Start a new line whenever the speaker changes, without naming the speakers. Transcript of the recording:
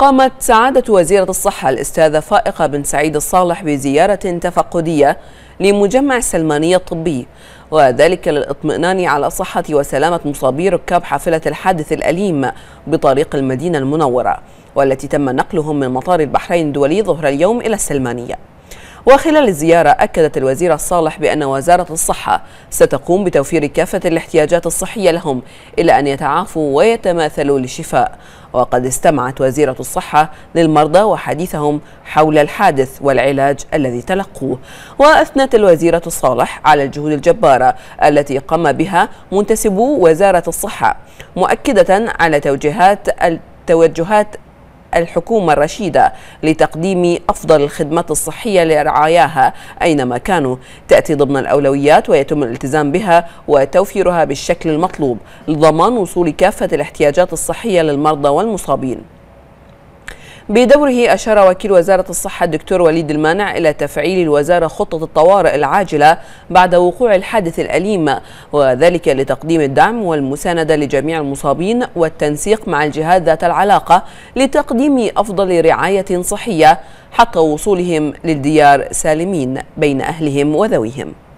قامت سعادة وزيرة الصحة الأستاذة فائقة بن سعيد الصالح بزيارة تفقدية لمجمع سلمانية الطبي وذلك للاطمئنان على صحة وسلامة مصابي ركاب حافلة الحادث الأليم بطريق المدينة المنورة والتي تم نقلهم من مطار البحرين الدولي ظهر اليوم إلى السلمانية وخلال الزيارة أكدت الوزيرة الصالح بأن وزارة الصحة ستقوم بتوفير كافة الاحتياجات الصحية لهم إلى أن يتعافوا ويتماثلوا للشفاء وقد استمعت وزيرة الصحة للمرضى وحديثهم حول الحادث والعلاج الذي تلقوه وأثنت الوزيرة الصالح على الجهود الجبارة التي قام بها منتسبو وزارة الصحة مؤكدة على توجيهات التوجهات الحكومة الرشيدة لتقديم أفضل الخدمات الصحية لرعاياها أينما كانوا تأتي ضمن الأولويات ويتم الالتزام بها وتوفيرها بالشكل المطلوب لضمان وصول كافة الاحتياجات الصحية للمرضى والمصابين بدوره أشار وكيل وزارة الصحة الدكتور وليد المانع إلى تفعيل الوزارة خطة الطوارئ العاجلة بعد وقوع الحادث الأليم وذلك لتقديم الدعم والمساندة لجميع المصابين والتنسيق مع الجهات ذات العلاقة لتقديم أفضل رعاية صحية حتى وصولهم للديار سالمين بين أهلهم وذويهم